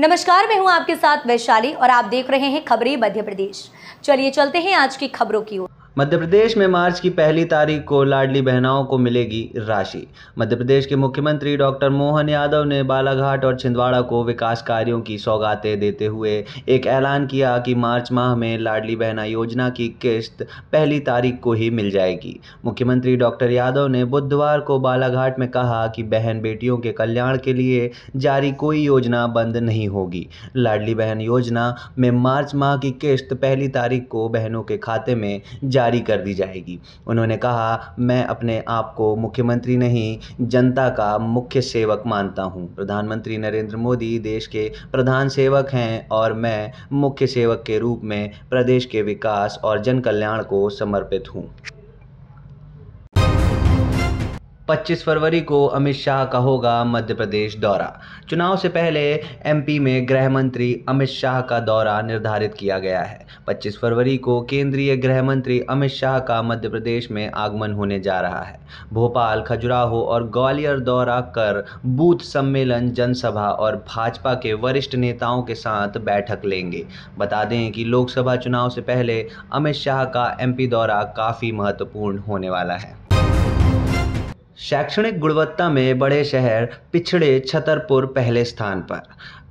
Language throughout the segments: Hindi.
नमस्कार मैं हूं आपके साथ वैशाली और आप देख रहे हैं खबरें मध्य प्रदेश चलिए चलते हैं आज की खबरों की ओर मध्य प्रदेश में मार्च की पहली तारीख को लाडली बहनाओं को मिलेगी राशि मध्य प्रदेश के मुख्यमंत्री डॉक्टर मोहन यादव ने बालाघाट और छिंदवाड़ा को विकास कार्यों की सौगातें देते हुए एक ऐलान किया कि मार्च माह में लाडली बहना योजना की किस्त पहली तारीख को ही मिल जाएगी मुख्यमंत्री डॉक्टर यादव ने बुधवार को बालाघाट में कहा कि बहन बेटियों के कल्याण के लिए जारी कोई योजना बंद नहीं होगी लाडली बहन योजना में मार्च माह की किस्त पहली तारीख को बहनों के खाते में जारी जारी कर दी जाएगी उन्होंने कहा मैं अपने आप को मुख्यमंत्री नहीं जनता का मुख्य सेवक मानता हूँ प्रधानमंत्री नरेंद्र मोदी देश के प्रधान सेवक हैं और मैं मुख्य सेवक के रूप में प्रदेश के विकास और जन कल्याण को समर्पित हूँ 25 फरवरी को अमित शाह का होगा मध्य प्रदेश दौरा चुनाव से पहले एमपी में गृह मंत्री अमित शाह का दौरा निर्धारित किया गया है 25 फरवरी को केंद्रीय गृह मंत्री अमित शाह का मध्य प्रदेश में आगमन होने जा रहा है भोपाल खजुराहो और ग्वालियर दौरा कर बूथ सम्मेलन जनसभा और भाजपा के वरिष्ठ नेताओं के साथ बैठक लेंगे बता दें कि लोकसभा चुनाव से पहले अमित शाह का एमपी दौरा काफ़ी महत्वपूर्ण होने वाला है शैक्षणिक गुणवत्ता में बड़े शहर पिछड़े छतरपुर पहले स्थान पर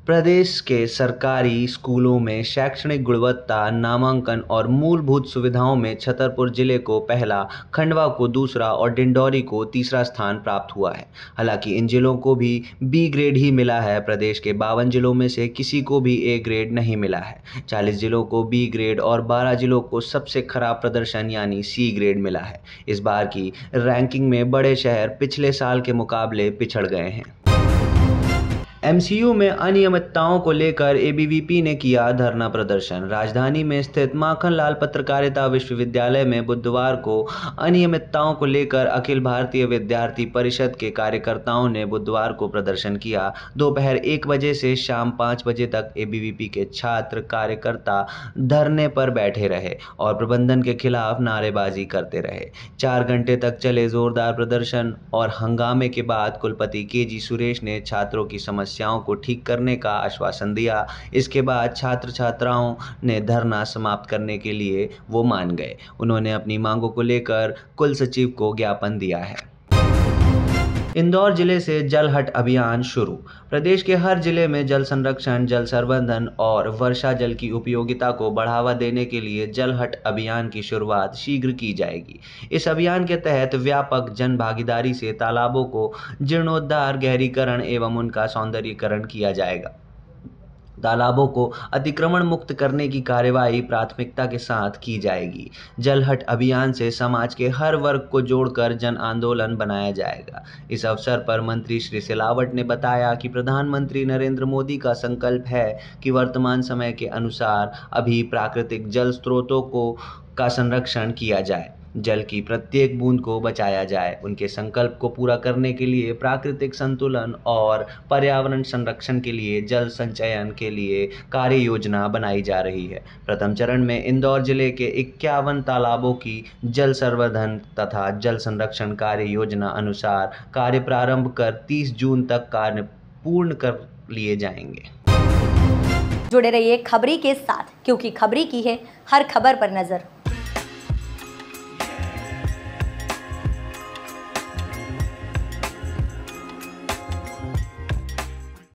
प्रदेश के सरकारी स्कूलों में शैक्षणिक गुणवत्ता नामांकन और मूलभूत सुविधाओं में छतरपुर ज़िले को पहला खंडवा को दूसरा और डिंडौरी को तीसरा स्थान प्राप्त हुआ है हालांकि इन जिलों को भी बी ग्रेड ही मिला है प्रदेश के बावन जिलों में से किसी को भी ए ग्रेड नहीं मिला है चालीस जिलों को बी ग्रेड और बारह जिलों को सबसे खराब प्रदर्शन यानी सी ग्रेड मिला है इस बार की रैंकिंग में बड़े शहर पिछले साल के मुकाबले पिछड़ गए हैं एमसीयू में अनियमितताओं को लेकर एबीवीपी ने किया धरना प्रदर्शन राजधानी में स्थित माखनलाल पत्रकारिता विश्वविद्यालय में बुधवार को अनियमितताओं को लेकर अखिल भारतीय विद्यार्थी परिषद के कार्यकर्ताओं ने बुधवार को प्रदर्शन किया दोपहर एक बजे से शाम पाँच बजे तक एबीवीपी के छात्र कार्यकर्ता धरने पर बैठे रहे और प्रबंधन के खिलाफ नारेबाजी करते रहे चार घंटे तक चले जोरदार प्रदर्शन और हंगामे के बाद कुलपति के जी सुरेश ने छात्रों की समस्या समस्याओं को ठीक करने का आश्वासन दिया इसके बाद छात्र छात्राओं ने धरना समाप्त करने के लिए वो मान गए उन्होंने अपनी मांगों को लेकर कुल सचिव को ज्ञापन दिया है इंदौर जिले से जल हट अभियान शुरू प्रदेश के हर जिले में जल संरक्षण जल संबंधन और वर्षा जल की उपयोगिता को बढ़ावा देने के लिए जल हट अभियान की शुरुआत शीघ्र की जाएगी इस अभियान के तहत व्यापक जन भागीदारी से तालाबों को जीर्णोद्धार गहरीकरण एवं उनका सौंदर्यीकरण किया जाएगा तालाबों को अतिक्रमण मुक्त करने की कार्यवाही प्राथमिकता के साथ की जाएगी जल हट अभियान से समाज के हर वर्ग को जोड़कर जन आंदोलन बनाया जाएगा इस अवसर पर मंत्री श्री सिलावट ने बताया कि प्रधानमंत्री नरेंद्र मोदी का संकल्प है कि वर्तमान समय के अनुसार अभी प्राकृतिक जल स्रोतों को का संरक्षण किया जाए जल की प्रत्येक बूंद को बचाया जाए उनके संकल्प को पूरा करने के लिए प्राकृतिक संतुलन और पर्यावरण संरक्षण के लिए जल संचयन के लिए कार्य योजना बनाई जा रही है प्रथम चरण में इंदौर जिले के इक्यावन तालाबों की जल संवर्धन तथा जल संरक्षण कार्य योजना अनुसार कार्य प्रारंभ कर 30 जून तक कार्य पूर्ण कर लिए जाएंगे जुड़े रहिए खबरी के साथ क्योंकि खबरी की है हर खबर पर नज़र